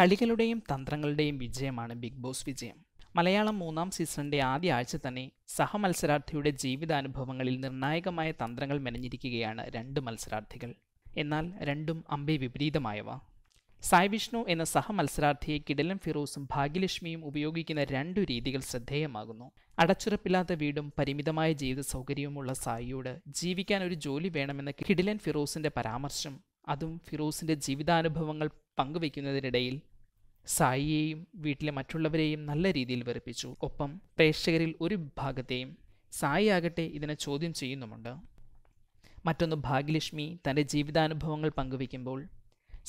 കളികളുടെയും തന്ത്രങ്ങളുടെയും വിജയമാണ് big boss വിജയം മലയാളം മൂന്നാം സീസണിൻ്റെ ആദ്യ ആഴ്ച തന്നെ സഹമത്സരാർത്ഥിയുടെ ജീവിതാനുഭവങ്ങളിൽ നിർണായകമായ തന്ത്രങ്ങൾ മെനഞ്ഞിരിക്കുകയാണ് രണ്ട് മത്സരാർത്ഥികൾ എന്നാൽ രണ്ടും അമ്പേ വിപരീതമായവ സായ് വിഷ്ണു എന്ന സഹമത്സരാർത്ഥിയെ കിടലം ഫിറോസും ഭാഗ്യലക്ഷ്മിയും ഉപയോഗിക്കുന്ന രണ്ടു രീതികൾ ശ്രദ്ധേയമാകുന്നു അടച്ചുറപ്പില്ലാത്ത വീടും പരിമിതമായ ജീവിത സൗകര്യവുമുള്ള സായിയോട് ജീവിക്കാൻ ഒരു ജോലി വേണമെന്ന കിടിലൻ ഫിറോസിന്റെ പരാമർശം അതും ഫിറോസിന്റെ ജീവിതാനുഭവങ്ങൾ പങ്കുവയ്ക്കുന്നതിനിടയിൽ സായിയെയും വീട്ടിലെ മറ്റുള്ളവരെയും നല്ല രീതിയിൽ വെറുപ്പിച്ചു ഒപ്പം പ്രേക്ഷകരിൽ ഒരു വിഭാഗത്തെയും സായി ആകട്ടെ ഇതിനെ ചോദ്യം ചെയ്യുന്നുമുണ്ട് മറ്റൊന്ന് ഭാഗ്യലക്ഷ്മി തൻ്റെ ജീവിതാനുഭവങ്ങൾ പങ്കുവയ്ക്കുമ്പോൾ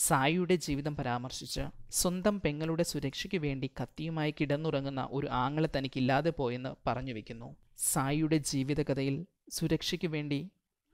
സായിയുടെ ജീവിതം പരാമർശിച്ച് സ്വന്തം പെങ്ങളുടെ സുരക്ഷയ്ക്ക് വേണ്ടി കത്തിയുമായി കിടന്നുറങ്ങുന്ന ഒരു ആങ്ങളെ തനിക്കില്ലാതെ പോയെന്ന് പറഞ്ഞു വയ്ക്കുന്നു സായിയുടെ ജീവിതകഥയിൽ സുരക്ഷയ്ക്ക് വേണ്ടി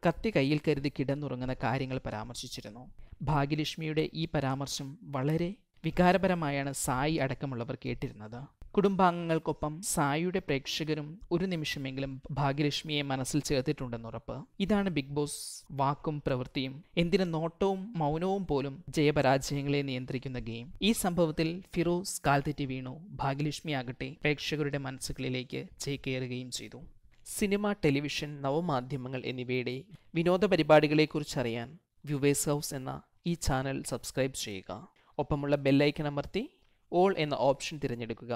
കത്തി കയ്യിൽ കരുതി കിടന്നുറങ്ങുന്ന കാര്യങ്ങൾ പരാമർശിച്ചിരുന്നു ഭാഗ്യലക്ഷ്മിയുടെ ഈ പരാമർശം വളരെ വികാരപരമായാണ് സായി അടക്കമുള്ളവർ കേട്ടിരുന്നത് കുടുംബാംഗങ്ങൾക്കൊപ്പം സായിയുടെ പ്രേക്ഷകരും ഒരു നിമിഷമെങ്കിലും ഭാഗ്യലക്ഷ്മിയെ മനസ്സിൽ ചേർത്തിട്ടുണ്ടെന്ന് ഉറപ്പ് ഇതാണ് ബിഗ് ബോസ് വാക്കും പ്രവൃത്തിയും എന്തിന് നോട്ടവും മൗനവും പോലും ജയപരാജയങ്ങളെ നിയന്ത്രിക്കുന്ന ഗെയിം ഈ സംഭവത്തിൽ ഫിറോസ് കാൽതെറ്റി വീണു ഭാഗ്യലക്ഷ്മി ആകട്ടെ പ്രേക്ഷകരുടെ മനസ്സുകളിലേക്ക് ചേക്കേറുകയും ചെയ്തു സിനിമ ടെലിവിഷൻ നവമാധ്യമങ്ങൾ എന്നിവയുടെ വിനോദ പരിപാടികളെക്കുറിച്ചറിയാൻ വ്യൂവേഴ്സ് ഹൗസ് എന്ന ഈ ചാനൽ സബ്സ്ക്രൈബ് ചെയ്യുക ഒപ്പമുള്ള ബെല്ലൈക്കൺ അമർത്തി ഓൾ എന്ന ഓപ്ഷൻ തിരഞ്ഞെടുക്കുക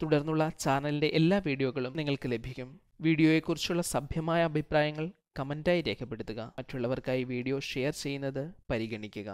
തുടർന്നുള്ള ചാനലിൻ്റെ എല്ലാ വീഡിയോകളും നിങ്ങൾക്ക് ലഭിക്കും വീഡിയോയെക്കുറിച്ചുള്ള സഭ്യമായ അഭിപ്രായങ്ങൾ കമൻറ്റായി രേഖപ്പെടുത്തുക മറ്റുള്ളവർക്കായി വീഡിയോ ഷെയർ ചെയ്യുന്നത് പരിഗണിക്കുക